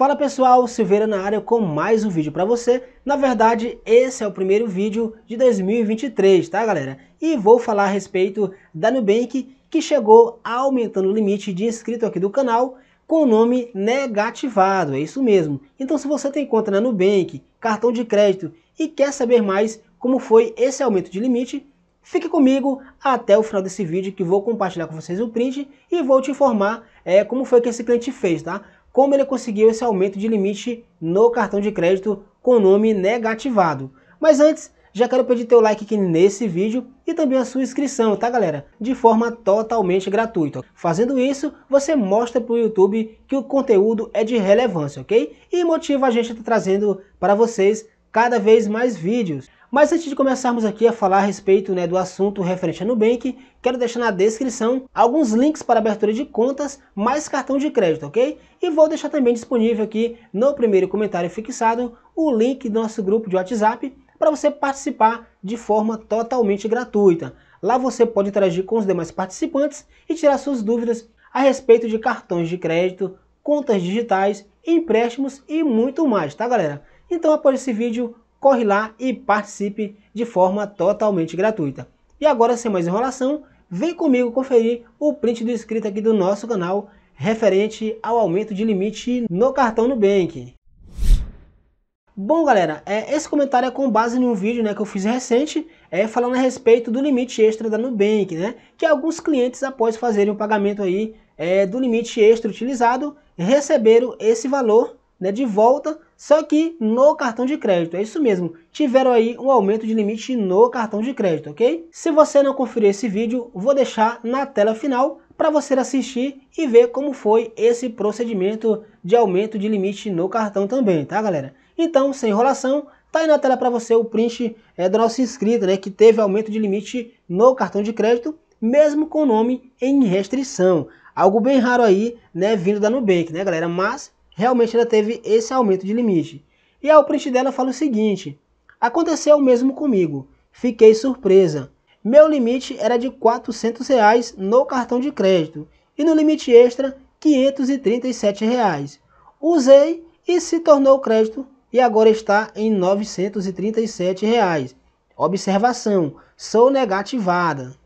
Fala pessoal, Silveira na área com mais um vídeo para você. Na verdade, esse é o primeiro vídeo de 2023, tá galera? E vou falar a respeito da Nubank, que chegou aumentando o limite de inscrito aqui do canal com o nome negativado, é isso mesmo. Então se você tem conta na Nubank, cartão de crédito e quer saber mais como foi esse aumento de limite, Fique comigo até o final desse vídeo que vou compartilhar com vocês o print e vou te informar é, como foi que esse cliente fez, tá? como ele conseguiu esse aumento de limite no cartão de crédito com nome negativado. Mas antes, já quero pedir teu like aqui nesse vídeo e também a sua inscrição, tá galera? De forma totalmente gratuita. Fazendo isso, você mostra para o YouTube que o conteúdo é de relevância, ok? E motiva a gente a estar tá trazendo para vocês cada vez mais vídeos. Mas antes de começarmos aqui a falar a respeito né, do assunto referente a Nubank, quero deixar na descrição alguns links para abertura de contas mais cartão de crédito, ok? E vou deixar também disponível aqui no primeiro comentário fixado o link do nosso grupo de WhatsApp para você participar de forma totalmente gratuita. Lá você pode interagir com os demais participantes e tirar suas dúvidas a respeito de cartões de crédito, contas digitais, empréstimos e muito mais, tá galera? Então após esse vídeo, corre lá e participe de forma totalmente gratuita. E agora, sem mais enrolação, vem comigo conferir o print do inscrito aqui do nosso canal referente ao aumento de limite no cartão Nubank. Bom, galera, é, esse comentário é com base em um vídeo né, que eu fiz recente, é, falando a respeito do limite extra da Nubank, né? Que alguns clientes, após fazerem o pagamento aí é, do limite extra utilizado, receberam esse valor né, de volta, só que no cartão de crédito. É isso mesmo, tiveram aí um aumento de limite no cartão de crédito, ok? Se você não conferiu esse vídeo, vou deixar na tela final para você assistir e ver como foi esse procedimento de aumento de limite no cartão também, tá galera? Então, sem enrolação, Tá aí na tela para você o print é, do nosso inscrito, né, que teve aumento de limite no cartão de crédito, mesmo com o nome em restrição. Algo bem raro aí, né, vindo da Nubank, né, galera? Mas realmente ela teve esse aumento de limite. E ao print dela fala o seguinte: Aconteceu o mesmo comigo. Fiquei surpresa. Meu limite era de 400 reais no cartão de crédito e no limite extra 537 reais. Usei e se tornou crédito e agora está em 937 reais. Observação: sou negativada.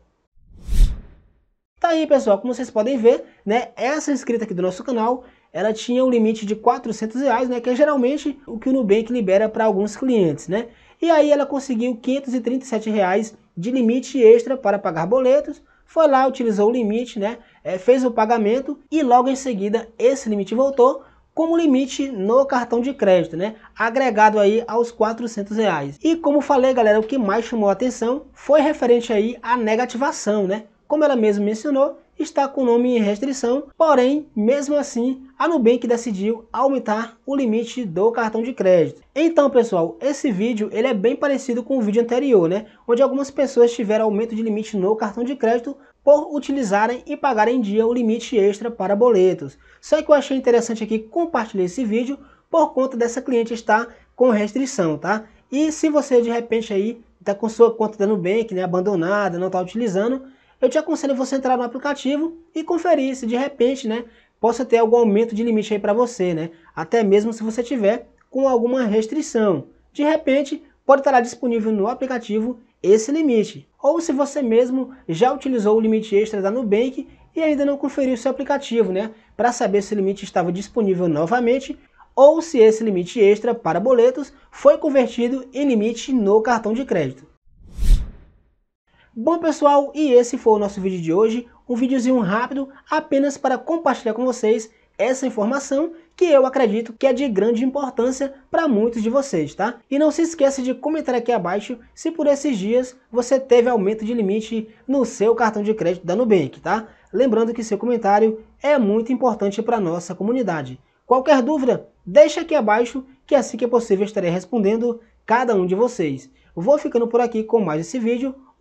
Tá aí, pessoal, como vocês podem ver, né, essa inscrita aqui do nosso canal, ela tinha um limite de 400 reais, né, que é geralmente o que o Nubank libera para alguns clientes, né? E aí ela conseguiu 537 reais de limite extra para pagar boletos, foi lá, utilizou o limite, né, é, fez o pagamento e logo em seguida esse limite voltou como limite no cartão de crédito, né? Agregado aí aos 400 reais. E como falei, galera, o que mais chamou a atenção foi referente aí à negativação, né? Como ela mesma mencionou, está com o nome em restrição, porém, mesmo assim, a Nubank decidiu aumentar o limite do cartão de crédito. Então, pessoal, esse vídeo ele é bem parecido com o vídeo anterior, né? Onde algumas pessoas tiveram aumento de limite no cartão de crédito por utilizarem e pagarem em dia o limite extra para boletos. Só que eu achei interessante aqui compartilhar esse vídeo por conta dessa cliente estar com restrição, tá? E se você de repente aí está com sua conta da Nubank, né, abandonada, não está utilizando, eu te aconselho você entrar no aplicativo e conferir se de repente, né, possa ter algum aumento de limite aí para você, né? Até mesmo se você tiver com alguma restrição. De repente, pode estar disponível no aplicativo esse limite. Ou se você mesmo já utilizou o limite extra da Nubank e ainda não conferiu seu aplicativo, né? Para saber se o limite estava disponível novamente ou se esse limite extra para boletos foi convertido em limite no cartão de crédito. Bom pessoal, e esse foi o nosso vídeo de hoje, um videozinho rápido apenas para compartilhar com vocês essa informação que eu acredito que é de grande importância para muitos de vocês, tá? E não se esqueça de comentar aqui abaixo se por esses dias você teve aumento de limite no seu cartão de crédito da Nubank, tá? Lembrando que seu comentário é muito importante para a nossa comunidade. Qualquer dúvida, deixa aqui abaixo que assim que é possível estarei respondendo cada um de vocês. Vou ficando por aqui com mais esse vídeo,